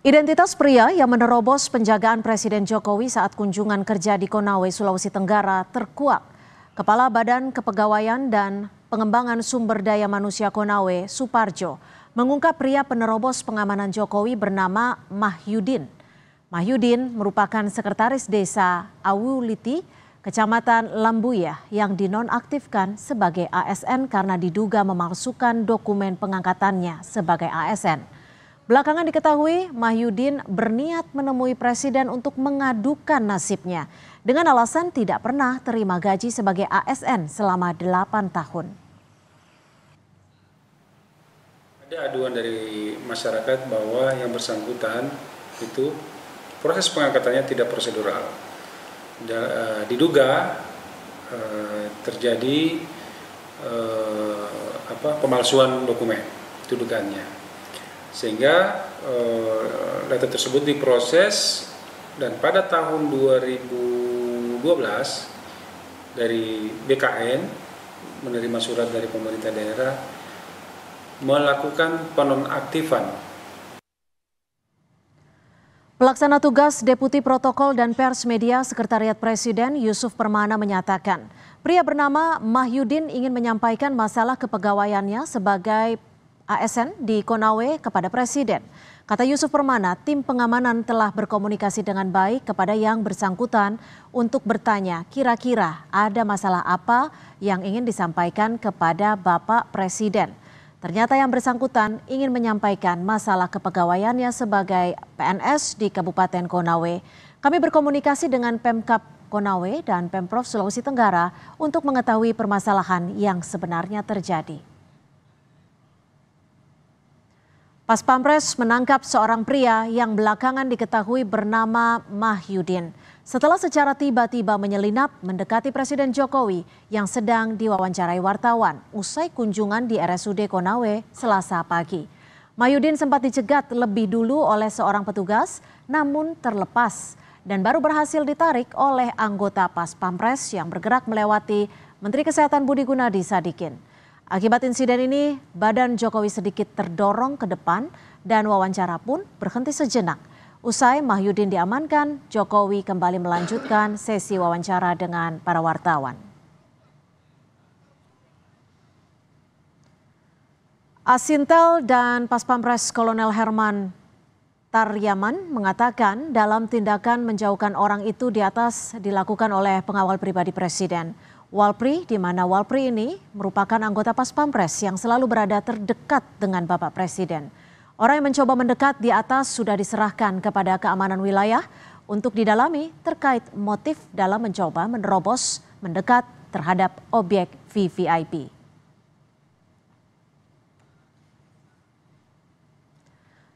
Identitas pria yang menerobos penjagaan Presiden Jokowi saat kunjungan kerja di Konawe, Sulawesi Tenggara terkuak. Kepala Badan Kepegawaian dan Pengembangan Sumber Daya Manusia Konawe, Suparjo, mengungkap pria penerobos pengamanan Jokowi bernama Mahyudin. Mahyudin merupakan sekretaris desa Awuliti, Kecamatan Lambuya yang dinonaktifkan sebagai ASN karena diduga memalsukan dokumen pengangkatannya sebagai ASN. Belakangan diketahui Mahyudin berniat menemui presiden untuk mengadukan nasibnya dengan alasan tidak pernah terima gaji sebagai ASN selama 8 tahun. Ada aduan dari masyarakat bahwa yang bersangkutan itu proses pengangkatannya tidak prosedural. Eh, diduga eh, terjadi eh, apa pemalsuan dokumen itu dugaannya sehingga e, eh, data tersebut diproses dan pada tahun 2012 dari BKN menerima surat dari pemerintah daerah melakukan penonaktifan Pelaksana tugas Deputi Protokol dan Pers Media Sekretariat Presiden Yusuf Permana menyatakan, pria bernama Mahyudin ingin menyampaikan masalah kepegawaiannya sebagai ASN di Konawe kepada Presiden. Kata Yusuf Permana, tim pengamanan telah berkomunikasi dengan baik kepada yang bersangkutan untuk bertanya kira-kira ada masalah apa yang ingin disampaikan kepada Bapak Presiden. Ternyata yang bersangkutan ingin menyampaikan masalah kepegawaiannya sebagai PNS di Kabupaten Konawe. Kami berkomunikasi dengan Pemkap Konawe dan Pemprov Sulawesi Tenggara untuk mengetahui permasalahan yang sebenarnya terjadi. Pas Pampres menangkap seorang pria yang belakangan diketahui bernama Mahyudin. Setelah secara tiba-tiba menyelinap mendekati Presiden Jokowi yang sedang diwawancarai wartawan usai kunjungan di RSUD Konawe selasa pagi. Mahyudin sempat dicegat lebih dulu oleh seorang petugas namun terlepas dan baru berhasil ditarik oleh anggota Pas Pampres yang bergerak melewati Menteri Kesehatan Budi Gunadi Sadikin. Akibat insiden ini, badan Jokowi sedikit terdorong ke depan dan wawancara pun berhenti sejenak. Usai Mahyudin diamankan, Jokowi kembali melanjutkan sesi wawancara dengan para wartawan. Asintel dan Paspampres Kolonel Herman Taryaman mengatakan dalam tindakan menjauhkan orang itu di atas dilakukan oleh pengawal pribadi Presiden. Walpri, di mana Walpri ini merupakan anggota Pas Pampres yang selalu berada terdekat dengan Bapak Presiden. Orang yang mencoba mendekat di atas sudah diserahkan kepada keamanan wilayah untuk didalami terkait motif dalam mencoba menerobos mendekat terhadap objek VVIP.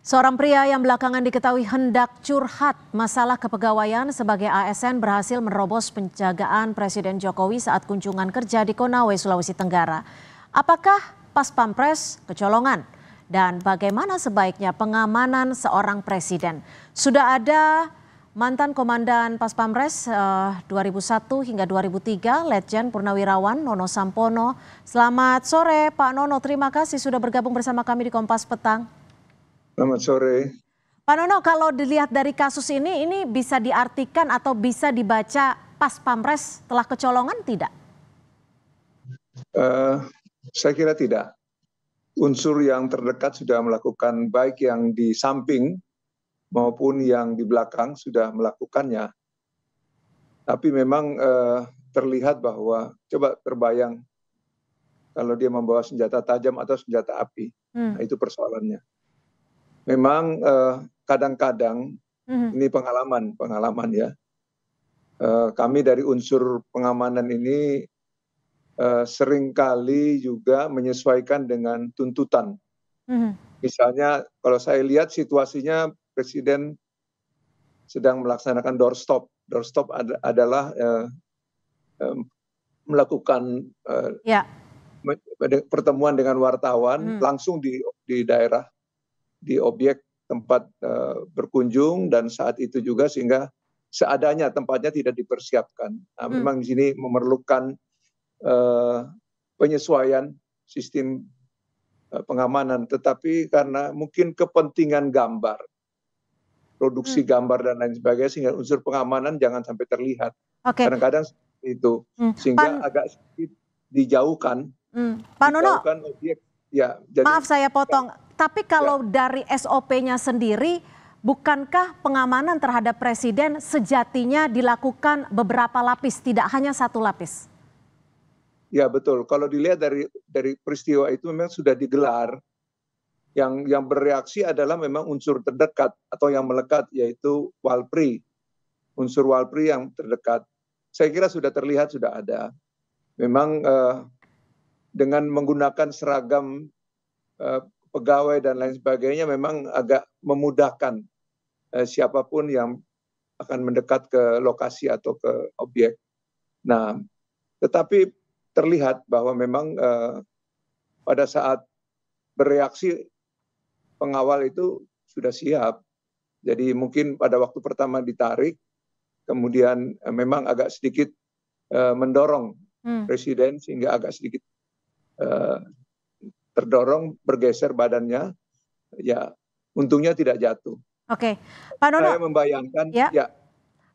Seorang pria yang belakangan diketahui hendak curhat masalah kepegawaian sebagai ASN berhasil menerobos penjagaan Presiden Jokowi saat kunjungan kerja di Konawe, Sulawesi Tenggara. Apakah pas pampres kecolongan? Dan bagaimana sebaiknya pengamanan seorang presiden? Sudah ada mantan komandan Pas Pampres eh, 2001 hingga 2003, Letjen Purnawirawan Nono Sampono. Selamat sore Pak Nono, terima kasih sudah bergabung bersama kami di Kompas Petang. Selamat sore. Pak Nono, kalau dilihat dari kasus ini, ini bisa diartikan atau bisa dibaca pas Pamres telah kecolongan tidak? Uh, saya kira tidak. Unsur yang terdekat sudah melakukan baik yang di samping maupun yang di belakang sudah melakukannya. Tapi memang eh, terlihat bahwa coba terbayang kalau dia membawa senjata tajam atau senjata api, hmm. nah, itu persoalannya memang eh, kadang-kadang mm-hmm. ini pengalaman pengalaman ya eh, kami dari unsur pengamanan ini eh, seringkali juga menyesuaikan dengan tuntutan. Mm-hmm. Misalnya kalau saya lihat situasinya Presiden sedang melaksanakan doorstop. Doorstop ad adalah uh, um, melakukan uh, yeah. Ya. pertemuan dengan wartawan hmm. langsung di di daerah di objek tempat uh, berkunjung dan saat itu juga sehingga seadanya tempatnya tidak dipersiapkan. Nah, hmm. Memang di sini memerlukan uh, penyesuaian sistem uh, pengamanan, tetapi karena mungkin kepentingan gambar, produksi hmm. gambar dan lain sebagainya, sehingga unsur pengamanan jangan sampai terlihat. kadang Kadang-kadang itu, hmm. sehingga Pan... agak sedikit dijauhkan. Hmm. Pak Nono, objek. Ya, jadi... maaf saya potong tapi ya. kalau ya. dari SOP-nya sendiri, bukankah pengamanan terhadap presiden sejatinya dilakukan beberapa lapis, tidak hanya satu lapis? Ya betul. Kalau dilihat dari dari peristiwa itu memang sudah digelar. Yang yang bereaksi adalah memang unsur terdekat atau yang melekat yaitu Walpri. Unsur Walpri yang terdekat. Saya kira sudah terlihat sudah ada. Memang eh, dengan menggunakan seragam eh, pegawai dan lain sebagainya memang agak memudahkan eh, siapapun yang akan mendekat ke lokasi atau ke objek. Nah, tetapi terlihat bahwa memang eh, pada saat bereaksi pengawal itu sudah siap. Jadi mungkin pada waktu pertama ditarik, kemudian eh, memang agak sedikit eh, mendorong hmm. presiden sehingga agak sedikit eh, terdorong bergeser badannya ya untungnya tidak jatuh. Oke, Pak Nono. Saya membayangkan ya. ya.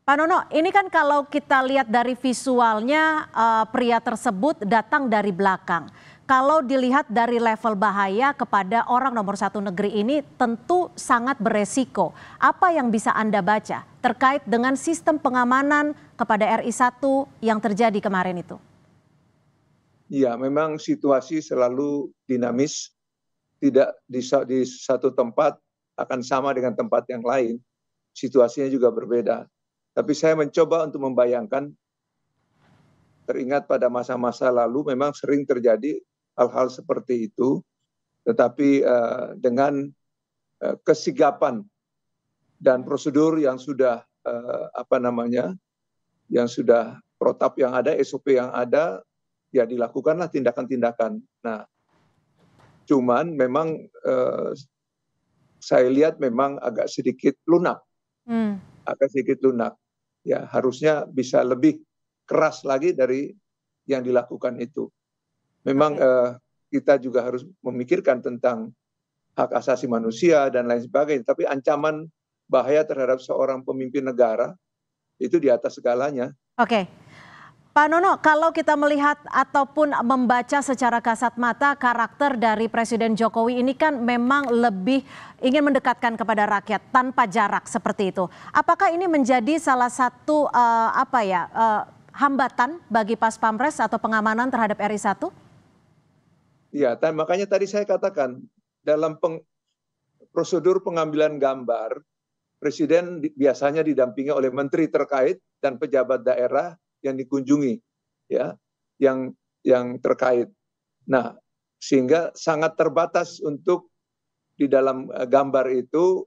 Pak Nono, ini kan kalau kita lihat dari visualnya uh, pria tersebut datang dari belakang. Kalau dilihat dari level bahaya kepada orang nomor satu negeri ini tentu sangat beresiko. Apa yang bisa Anda baca terkait dengan sistem pengamanan kepada RI1 yang terjadi kemarin itu? Ya memang situasi selalu dinamis, tidak di, di satu tempat akan sama dengan tempat yang lain. Situasinya juga berbeda. Tapi saya mencoba untuk membayangkan, teringat pada masa-masa lalu memang sering terjadi hal-hal seperti itu, tetapi eh, dengan eh, kesigapan dan prosedur yang sudah eh, apa namanya, yang sudah protap yang ada, SOP yang ada, ya dilakukanlah tindakan-tindakan. Nah, cuman memang eh, saya lihat memang agak sedikit lunak, hmm. agak sedikit lunak. Ya harusnya bisa lebih keras lagi dari yang dilakukan itu. Memang okay. eh, kita juga harus memikirkan tentang hak asasi manusia dan lain sebagainya. Tapi ancaman bahaya terhadap seorang pemimpin negara itu di atas segalanya. Oke. Okay. Pak Nono, kalau kita melihat ataupun membaca secara kasat mata karakter dari Presiden Jokowi ini kan memang lebih ingin mendekatkan kepada rakyat tanpa jarak seperti itu. Apakah ini menjadi salah satu uh, apa ya uh, hambatan bagi Pas Pampres atau pengamanan terhadap RI 1? Iya, makanya tadi saya katakan dalam peng, prosedur pengambilan gambar Presiden biasanya didampingi oleh menteri terkait dan pejabat daerah yang dikunjungi ya yang yang terkait. Nah, sehingga sangat terbatas untuk di dalam eh, gambar itu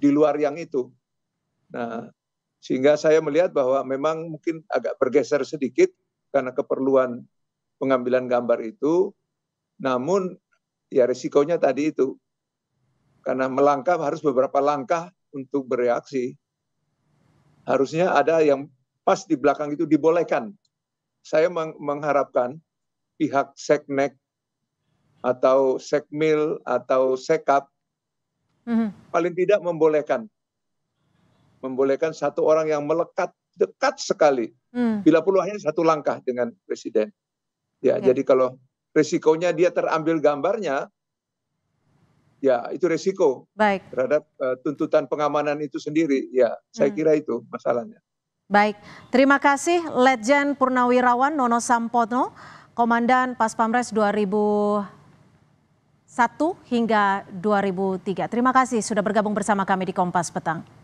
di luar yang itu. Nah, sehingga saya melihat bahwa memang mungkin agak bergeser sedikit karena keperluan pengambilan gambar itu. Namun ya risikonya tadi itu karena melangkah harus beberapa langkah untuk bereaksi. Harusnya ada yang pas di belakang itu dibolehkan. Saya mengharapkan pihak seknek atau sekmil atau sekap mm-hmm. paling tidak membolehkan membolehkan satu orang yang melekat dekat sekali mm. bila perlu hanya satu langkah dengan presiden ya okay. Ya. jadi kalau resikonya dia terambil gambarnya ya itu resiko Baik. terhadap uh, tuntutan pengamanan itu sendiri ya mm. saya kira itu masalahnya Baik, terima kasih Letjen Purnawirawan Nono Sampono, Komandan Pas Pamres 2001 hingga 2003. Terima kasih sudah bergabung bersama kami di Kompas Petang.